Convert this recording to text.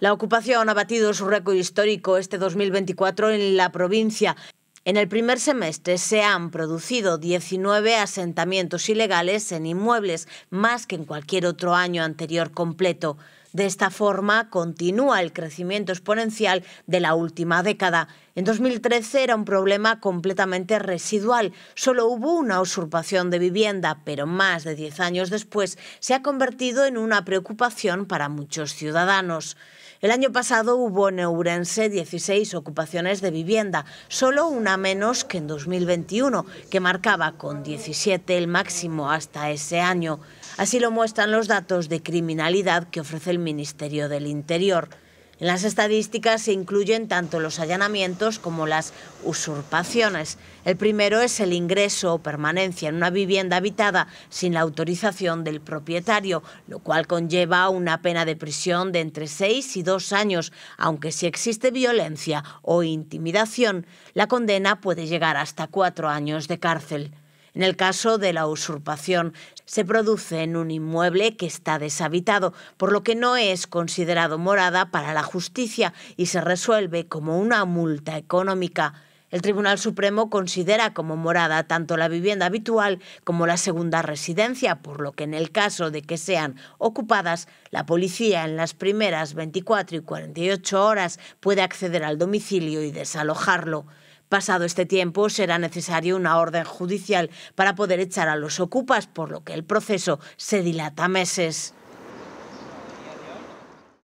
La ocupación ha batido su récord histórico este 2024 en la provincia. En el primer semestre se han producido 19 asentamientos ilegales en inmuebles, más que en cualquier otro año anterior completo. De esta forma continúa el crecimiento exponencial de la última década. En 2013 era un problema completamente residual. Solo hubo una usurpación de vivienda, pero más de 10 años después se ha convertido en una preocupación para muchos ciudadanos. El año pasado hubo en Ourense 16 ocupaciones de vivienda, solo una menos que en 2021, que marcaba con 17 el máximo hasta ese año. Así lo muestran los datos de criminalidad que ofrece el Ministerio del Interior. En las estadísticas se incluyen tanto los allanamientos como las usurpaciones. El primero es el ingreso o permanencia en una vivienda habitada sin la autorización del propietario, lo cual conlleva una pena de prisión de entre seis y dos años, aunque si existe violencia o intimidación, la condena puede llegar hasta cuatro años de cárcel. En el caso de la usurpación, se produce en un inmueble que está deshabitado, por lo que no es considerado morada para la justicia y se resuelve como una multa económica. El Tribunal Supremo considera como morada tanto la vivienda habitual como la segunda residencia, por lo que en el caso de que sean ocupadas, la policía en las primeras 24 y 48 horas puede acceder al domicilio y desalojarlo. Pasado este tiempo, será necesario una orden judicial para poder echar a los ocupas, por lo que el proceso se dilata meses.